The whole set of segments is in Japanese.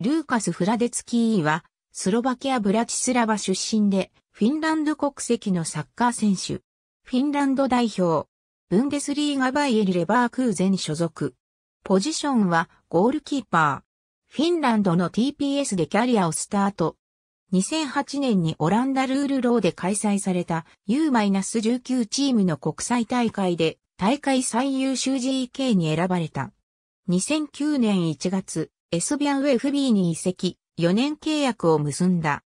ルーカス・フラデツキーは、スロバキア・ブラチスラバ出身で、フィンランド国籍のサッカー選手。フィンランド代表。ブンデスリーガバイエル・レバークーゼン所属。ポジションはゴールキーパー。フィンランドの TPS でキャリアをスタート。2008年にオランダルールローで開催された U-19 チームの国際大会で大会最優秀 GK に選ばれた。2009年1月、エスビアン FB に移籍、4年契約を結んだ。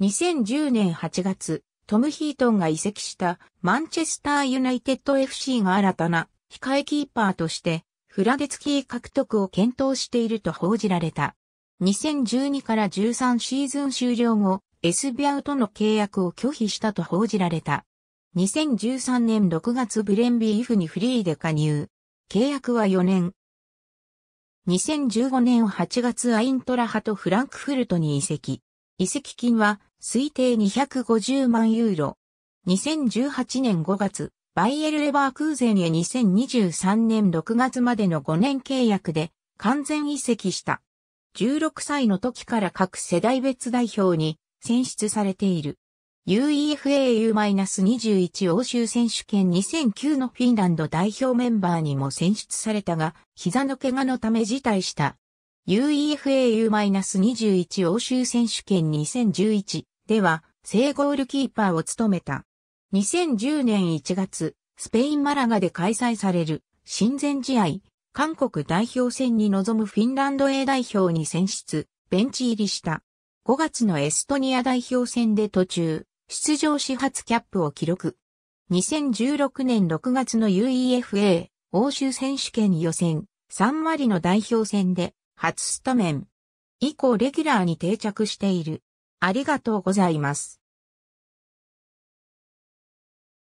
2010年8月、トム・ヒートンが移籍したマンチェスター・ユナイテッド FC が新たな控えキーパーとしてフラデツキー獲得を検討していると報じられた。2012から13シーズン終了後、エスビアウとの契約を拒否したと報じられた。2013年6月ブレンビーフにフリーで加入。契約は4年、2015年8月アイントラハとフランクフルトに移籍。移籍金は推定250万ユーロ。2018年5月、バイエル・レバークーゼンへ2023年6月までの5年契約で完全移籍した。16歳の時から各世代別代表に選出されている。UEFA-21 u 欧州選手権2009のフィンランド代表メンバーにも選出されたが、膝の怪我のため辞退した。UEFA-21 u 欧州選手権2011では、正ゴールキーパーを務めた。2010年1月、スペインマラガで開催される親善試合、韓国代表戦に臨むフィンランド A 代表に選出、ベンチ入りした。5月のエストニア代表戦で途中、出場始発キャップを記録。2016年6月の UEFA 欧州選手権予選、3割の代表戦で初スタメン。以降レギュラーに定着している。ありがとうございます。